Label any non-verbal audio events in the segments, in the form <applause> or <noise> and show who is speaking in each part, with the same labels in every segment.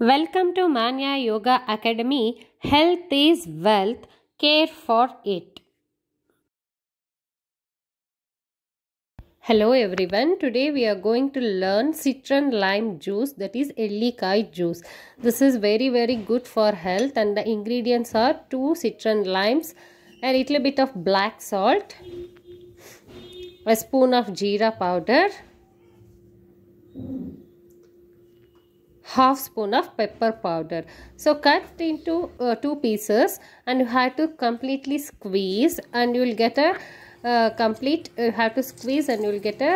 Speaker 1: Welcome to Manya Yoga Academy. Health is wealth. Care for it. Hello everyone. Today we are going to learn citron lime juice that is Ellikai juice. This is very very good for health and the ingredients are 2 citron limes, a little bit of black salt, a spoon of jeera powder, half spoon of pepper powder so cut into uh, two pieces and you have to completely squeeze and you will get a uh, complete you have to squeeze and you will get a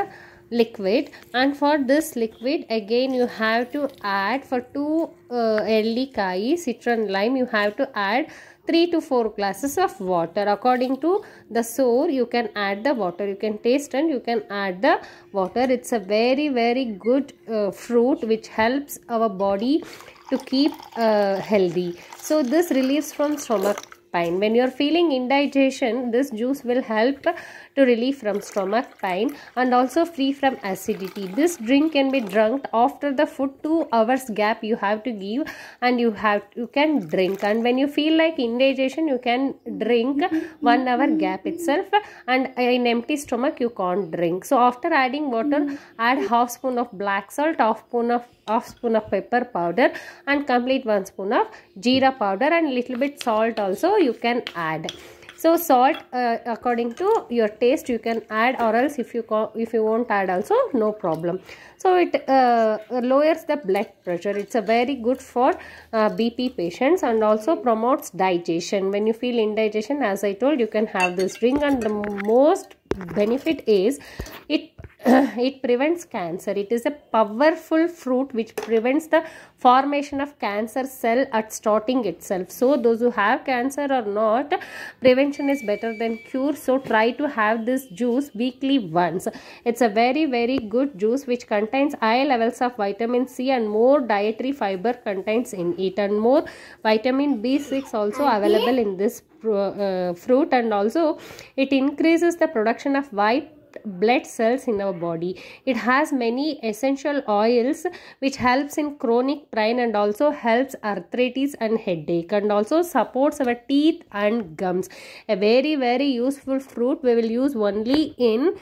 Speaker 1: liquid and for this liquid again you have to add for 2 uh, kai citron lime you have to add 3 to 4 glasses of water according to the sore you can add the water you can taste and you can add the water it's a very very good uh, fruit which helps our body to keep uh, healthy so this relieves from stomach pain. When you're feeling indigestion, this juice will help to relieve from stomach pain and also free from acidity. This drink can be drunk after the food 2 hours gap you have to give and you have you can drink and when you feel like indigestion you can drink 1 hour gap itself and in empty stomach you can't drink. So after adding water add half spoon of black salt, half spoon of half spoon of pepper powder and complete 1 spoon of jeera powder and little bit salt also you can add so salt uh, according to your taste you can add or else if you if you won't add also no problem so it uh, lowers the blood pressure it's a very good for uh, bp patients and also promotes digestion when you feel indigestion as i told you can have this drink and the most benefit is it <clears throat> it prevents cancer. It is a powerful fruit which prevents the formation of cancer cell at starting itself. So those who have cancer or not, prevention is better than cure. So try to have this juice weekly once. It's a very very good juice which contains high levels of vitamin C and more dietary fiber contains in it and more vitamin B6 also available in this uh, fruit and also it increases the production of white blood cells in our body. It has many essential oils which helps in chronic pain and also helps arthritis and headache and also supports our teeth and gums. A very very useful fruit we will use only in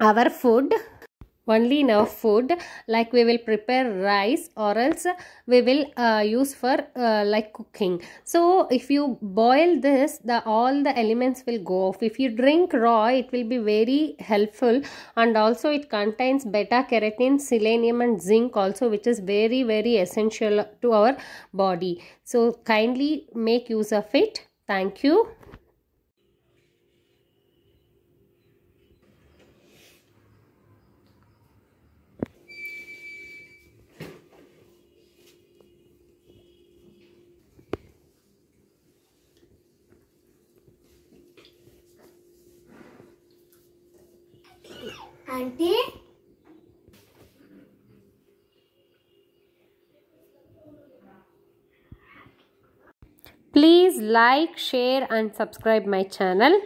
Speaker 1: our food only enough food like we will prepare rice or else we will uh, use for uh, like cooking so if you boil this the all the elements will go off if you drink raw it will be very helpful and also it contains beta carotene selenium and zinc also which is very very essential to our body so kindly make use of it thank you auntie please like share and subscribe my channel